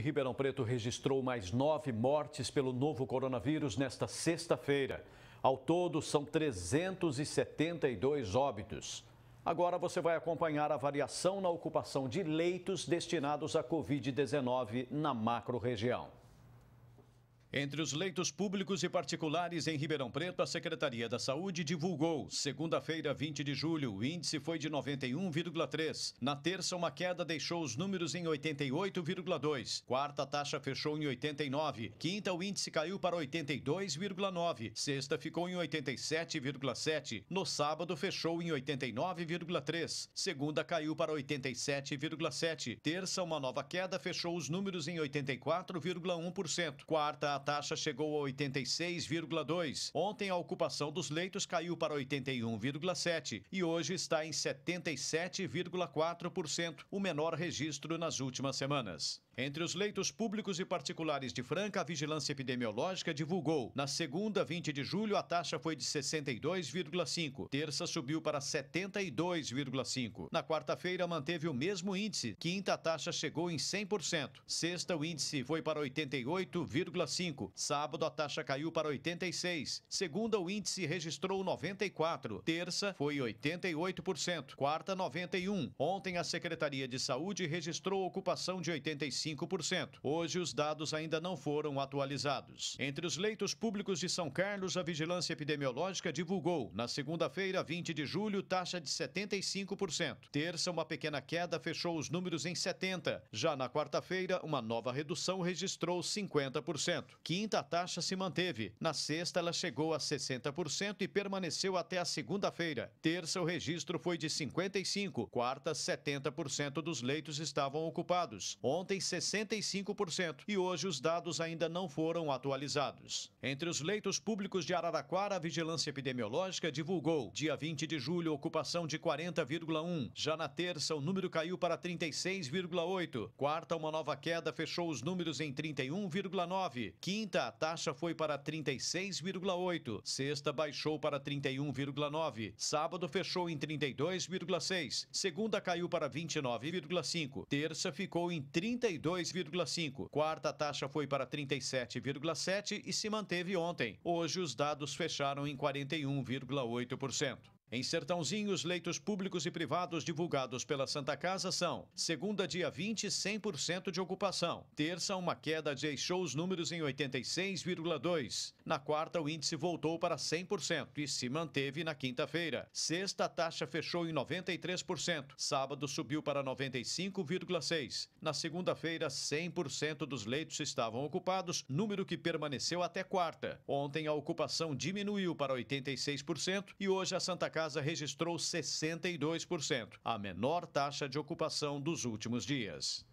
E Ribeirão Preto registrou mais nove mortes pelo novo coronavírus nesta sexta-feira. Ao todo, são 372 óbitos. Agora você vai acompanhar a variação na ocupação de leitos destinados à Covid-19 na macro-região. Entre os leitos públicos e particulares em Ribeirão Preto, a Secretaria da Saúde divulgou, segunda-feira, 20 de julho, o índice foi de 91,3. Na terça, uma queda deixou os números em 88,2. Quarta, a taxa fechou em 89. Quinta, o índice caiu para 82,9. Sexta, ficou em 87,7. No sábado, fechou em 89,3. Segunda, caiu para 87,7. Terça, uma nova queda fechou os números em 84,1%. Quarta, a a taxa chegou a 86,2. Ontem a ocupação dos leitos caiu para 81,7 e hoje está em 77,4%, o menor registro nas últimas semanas. Entre os leitos públicos e particulares de Franca, a Vigilância Epidemiológica divulgou. Na segunda, 20 de julho, a taxa foi de 62,5. Terça subiu para 72,5. Na quarta-feira, manteve o mesmo índice. Quinta, a taxa chegou em 100%. Sexta, o índice foi para 88,5. Sábado, a taxa caiu para 86. Segunda, o índice registrou 94. Terça, foi 88%. Quarta, 91. Ontem, a Secretaria de Saúde registrou ocupação de 85%. Hoje, os dados ainda não foram atualizados. Entre os leitos públicos de São Carlos, a Vigilância Epidemiológica divulgou, na segunda-feira, 20 de julho, taxa de 75%. Terça, uma pequena queda fechou os números em 70%. Já na quarta-feira, uma nova redução registrou 50% quinta a taxa se manteve. Na sexta, ela chegou a 60% e permaneceu até a segunda-feira. Terça, o registro foi de 55%. Quarta, 70% dos leitos estavam ocupados. Ontem, 65%. E hoje, os dados ainda não foram atualizados. Entre os leitos públicos de Araraquara, a Vigilância Epidemiológica divulgou, dia 20 de julho, ocupação de 40,1%. Já na terça, o número caiu para 36,8%. Quarta, uma nova queda fechou os números em 31,9%. Quinta, a taxa foi para 36,8. Sexta, baixou para 31,9. Sábado, fechou em 32,6. Segunda, caiu para 29,5. Terça, ficou em 32,5. Quarta, a taxa foi para 37,7 e se manteve ontem. Hoje, os dados fecharam em 41,8%. Em Sertãozinho, os leitos públicos e privados divulgados pela Santa Casa são: segunda, dia 20, 100% de ocupação. Terça, uma queda deixou os números em 86,2. Na quarta, o índice voltou para 100% e se manteve na quinta-feira. Sexta, a taxa fechou em 93%. Sábado, subiu para 95,6. Na segunda-feira, 100% dos leitos estavam ocupados, número que permaneceu até quarta. Ontem, a ocupação diminuiu para 86% e hoje a Santa Casa casa registrou 62%, a menor taxa de ocupação dos últimos dias.